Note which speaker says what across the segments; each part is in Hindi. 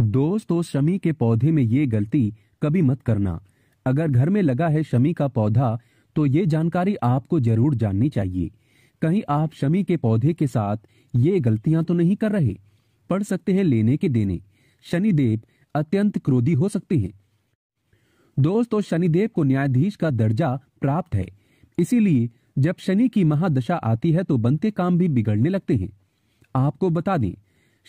Speaker 1: दोस्तों तो शमी के पौधे में ये गलती कभी मत करना अगर घर में लगा है शमी का पौधा तो ये जानकारी आपको जरूर जाननी चाहिए कहीं आप शमी के पौधे के साथ ये गलतियां तो नहीं कर रहे पढ़ सकते हैं लेने के देने शनिदेव अत्यंत क्रोधी हो सकते हैं दोस्तों तो शनिदेव को न्यायाधीश का दर्जा प्राप्त है इसीलिए जब शनि की महादशा आती है तो बनते काम भी बिगड़ने लगते हैं आपको बता दें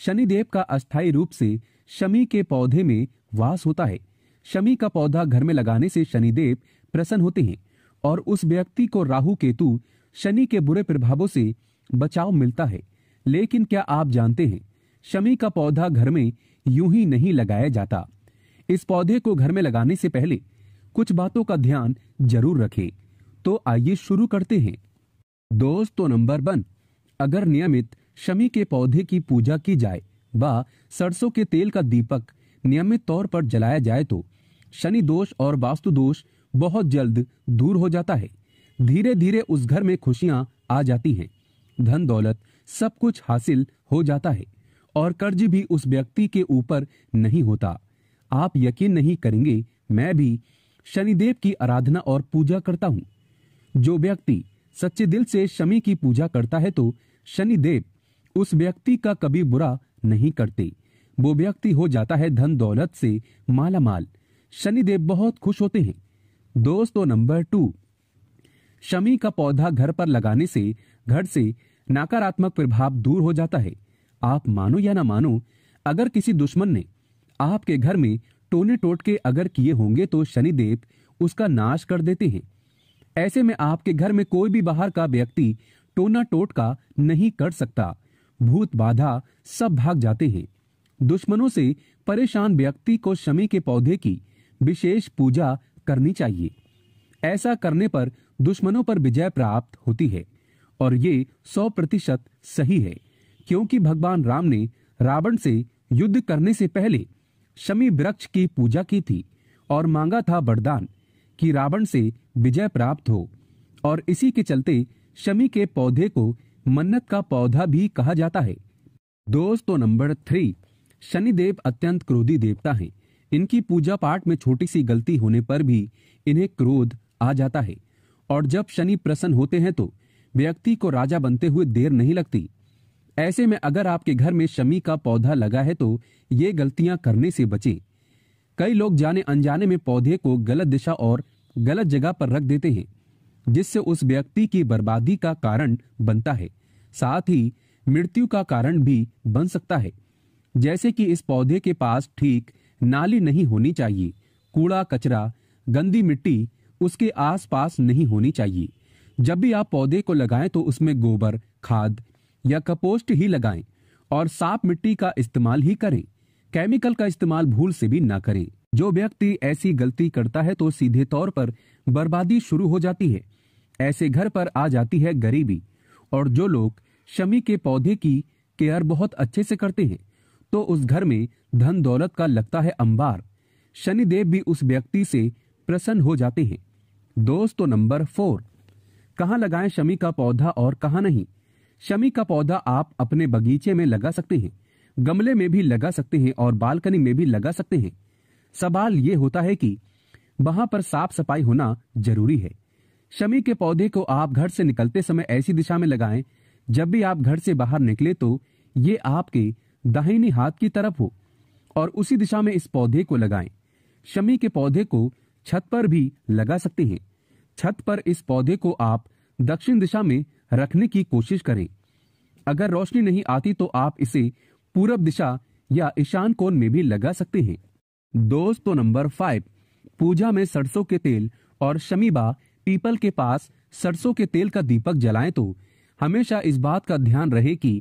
Speaker 1: शनिदेव का अस्थायी रूप से शमी के पौधे में वास होता है शमी का पौधा घर में लगाने से शनिदेव प्रसन्न होते हैं और उस व्यक्ति को राहु केतु शनि के बुरे प्रभावों से बचाव मिलता है लेकिन क्या आप जानते हैं शमी का पौधा घर में यूं ही नहीं लगाया जाता इस पौधे को घर में लगाने से पहले कुछ बातों का ध्यान जरूर रखें तो आइए शुरू करते हैं दोस्तों तो नंबर वन अगर नियमित शमी के पौधे की पूजा की जाए व सरसों के तेल का दीपक नियमित तौर पर जलाया जाए तो शनि दोष और वास्तु दोष बहुत जल्द दूर हो जाता है धीरे धीरे उस घर में खुशियां आ जाती हैं धन दौलत सब कुछ हासिल हो जाता है और कर्ज भी उस व्यक्ति के ऊपर नहीं होता आप यकीन नहीं करेंगे मैं भी शनिदेव की आराधना और पूजा करता हूं जो व्यक्ति सच्चे दिल से शमी की पूजा करता है तो शनिदेव उस व्यक्ति का कभी बुरा नहीं करते वो व्यक्ति हो जाता है धन दौलत से माला माल शनिदेव बहुत खुश होते हैं दोस्तों नंबर टू शमी का पौधा घर पर लगाने से घर से नकारात्मक प्रभाव दूर हो जाता है आप मानो या ना मानो अगर किसी दुश्मन ने आपके घर में टोने टोटके अगर किए होंगे तो शनिदेव उसका नाश कर देते हैं ऐसे में आपके घर में कोई भी बाहर का व्यक्ति टोना टोटका नहीं कर सकता भूत बाधा सब भाग जाते हैं दुश्मनों से परेशान व्यक्ति को शमी के पौधे की विशेष पूजा करनी चाहिए ऐसा करने पर दुश्मनों पर विजय प्राप्त होती है और ये सौ प्रतिशत सही है क्योंकि भगवान राम ने रावण से युद्ध करने से पहले शमी वृक्ष की पूजा की थी और मांगा था वरदान कि रावण से विजय प्राप्त हो और इसी के चलते शमी के पौधे को मन्नत का पौधा भी कहा जाता है दोस्तों तो नंबर थ्री शनिदेव अत्यंत क्रोधी देवता हैं इनकी पूजा पाठ में छोटी सी गलती होने पर भी इन्हें क्रोध आ जाता है और जब शनि प्रसन्न होते हैं तो व्यक्ति को राजा बनते हुए देर नहीं लगती ऐसे में अगर आपके घर में शमी का पौधा लगा है तो ये गलतियां करने से बचें कई लोग जाने अनजाने में पौधे को गलत दिशा और गलत जगह पर रख देते हैं जिससे उस व्यक्ति की बर्बादी का कारण बनता है साथ ही मृत्यु का कारण भी बन सकता है जैसे कि इस पौधे के पास ठीक नाली नहीं होनी चाहिए कूड़ा कचरा गंदी मिट्टी उसके आसपास नहीं होनी चाहिए जब भी आप पौधे को लगाएं तो उसमें गोबर खाद या कपोस्ट ही लगाएं और साफ मिट्टी का इस्तेमाल ही करें केमिकल का इस्तेमाल भूल से भी ना करें जो व्यक्ति ऐसी गलती करता है तो सीधे तौर पर बर्बादी शुरू हो जाती है ऐसे घर पर आ जाती है गरीबी और जो लोग शमी के पौधे की केयर बहुत अच्छे से करते हैं तो उस घर में धन दौलत का लगता है अंबार शनिदेव भी उस व्यक्ति से प्रसन्न हो जाते हैं दोस्तों तो नंबर फोर कहाँ लगाएं शमी का पौधा और कहाँ नहीं शमी का पौधा आप अपने बगीचे में लगा सकते हैं गमले में भी लगा सकते हैं और बालकनी में भी लगा सकते हैं सवाल ये होता है कि वहां पर साफ सफाई होना जरूरी है शमी के पौधे को आप घर से निकलते समय ऐसी दिशा में लगाएं जब भी आप घर से बाहर निकले तो ये आपके दाहिनी हाथ की तरफ हो और उसी दिशा में इस पौधे को लगाएं शमी के पौधे को छत पर भी लगा सकते हैं छत पर इस पौधे को आप दक्षिण दिशा में रखने की कोशिश करें अगर रोशनी नहीं आती तो आप इसे पूरब दिशा या ईशान कोण में भी लगा सकते हैं दोस्तों तो नंबर फाइव पूजा में सरसों के तेल और शमीबा पीपल के पास सरसों के तेल का दीपक जलाएं तो हमेशा इस बात का ध्यान रहे कि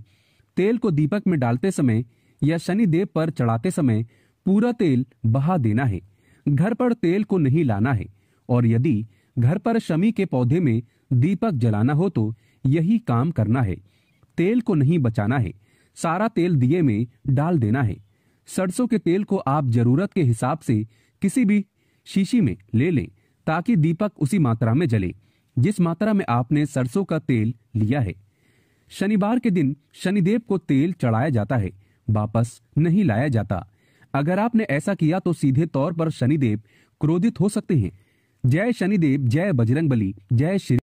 Speaker 1: तेल को दीपक में डालते समय या शनिदेव पर चढ़ाते समय पूरा तेल बहा देना है घर पर तेल को नहीं लाना है और यदि घर पर शमी के पौधे में दीपक जलाना हो तो यही काम करना है तेल को नहीं बचाना है सारा तेल दिए में डाल देना है सरसों के तेल को आप जरूरत के हिसाब से किसी भी शीशी में ले लें ताकि दीपक उसी मात्रा में जले जिस मात्रा में आपने सरसों का तेल लिया है शनिवार के दिन शनिदेव को तेल चढ़ाया जाता है वापस नहीं लाया जाता अगर आपने ऐसा किया तो सीधे तौर पर शनिदेव क्रोधित हो सकते हैं जय शनिदेव जय बली जय श्री